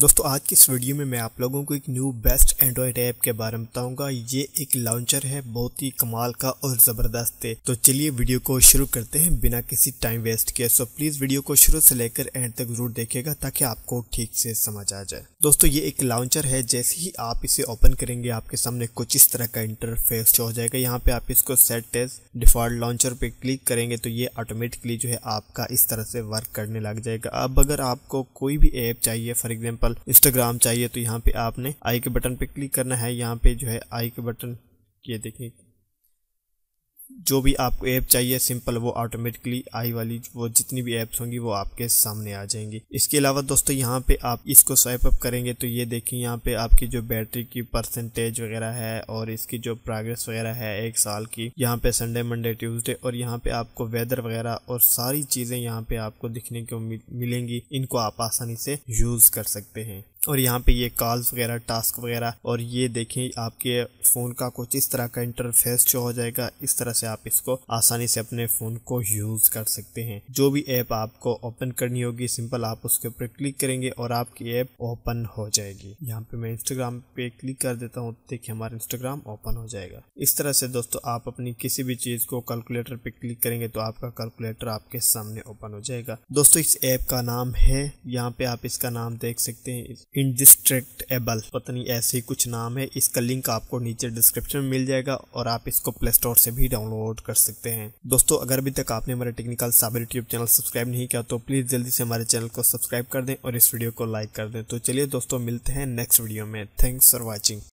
दोस्तों आज की इस वीडियो में मैं आप लोगों को एक न्यू बेस्ट एंड्रॉयड ऐप के बारे में बताऊंगा ये एक लॉन्चर है बहुत ही कमाल का और ज़बरदस्त है तो चलिए वीडियो को शुरू करते हैं बिना किसी टाइम वेस्ट किए सो प्लीज़ वीडियो को शुरू से लेकर एंड तक जरूर देखेगा ताकि आपको ठीक से समझ आ जाए दोस्तों ये एक लॉन्चर है जैसे ही आप इसे ओपन करेंगे आपके सामने कुछ इस तरह का इंटरफेस हो जाएगा यहाँ पे आप इसको सेट एज डिफॉल्ट लॉन्चर पे क्लिक करेंगे तो ये ऑटोमेटिकली जो है आपका इस तरह से वर्क करने लग जाएगा अब अगर आपको कोई भी ऐप चाहिए फॉर एग्जाम्पल एग्जाम्पल इंस्टाग्राम चाहिए तो यहाँ पे आपने आई के बटन पे क्लिक करना है यहाँ पे जो है आई के बटन ये देखिए जो भी आपको ऐप चाहिए सिंपल वो ऑटोमेटिकली आई वाली वो जितनी भी ऐप्स होंगी वो आपके सामने आ जाएंगी इसके अलावा दोस्तों यहाँ पे आप इसको स्वाइप अप करेंगे तो ये देखें यहाँ पे आपकी जो बैटरी की परसेंटेज वगैरह है और इसकी जो प्रोग्रेस वगैरह है एक साल की यहाँ पे संडे मंडे ट्यूजडे और यहाँ पे आपको वेदर वगैरह और सारी चीज़ें यहाँ पे आपको दिखने को मिलेंगी इनको आप आसानी से यूज़ कर सकते हैं और यहाँ पे ये कॉल्स वगैरह टास्क वगैरह और ये देखें आपके फ़ोन का कुछ इस तरह का इंटरफेस शो हो जाएगा इस तरह से आप इसको आसानी से अपने फ़ोन को यूज़ कर सकते हैं जो भी ऐप आपको ओपन करनी होगी सिंपल आप उसके ऊपर क्लिक करेंगे और आपकी ऐप ओपन हो जाएगी यहाँ पे मैं इंस्टाग्राम पे क्लिक कर देता हूँ देखिए हमारा इंस्टाग्राम ओपन हो जाएगा इस तरह से दोस्तों आप अपनी किसी भी चीज़ को कैलकुलेटर पे क्लिक करेंगे तो आपका कैलकुलेटर आपके सामने ओपन हो जाएगा दोस्तों इस ऐप का नाम है यहाँ पे आप इसका नाम देख सकते हैं इनडिस्ट्रेक्टेबल पता नहीं ऐसे ही कुछ नाम है इसका लिंक आपको नीचे डिस्क्रिप्शन में मिल जाएगा और आप इसको प्ले स्टोर से भी डाउनलोड कर सकते हैं दोस्तों अगर अभी तक आपने हमारे टेक्निकल साबर यूट्यूब चैनल सब्सक्राइब नहीं किया तो प्लीज़ जल्दी से हमारे चैनल को सब्सक्राइब कर दें और इस वीडियो को लाइक कर दें तो चलिए दोस्तों मिलते हैं नेक्स्ट वीडियो में थैंक्स फॉर वॉचिंग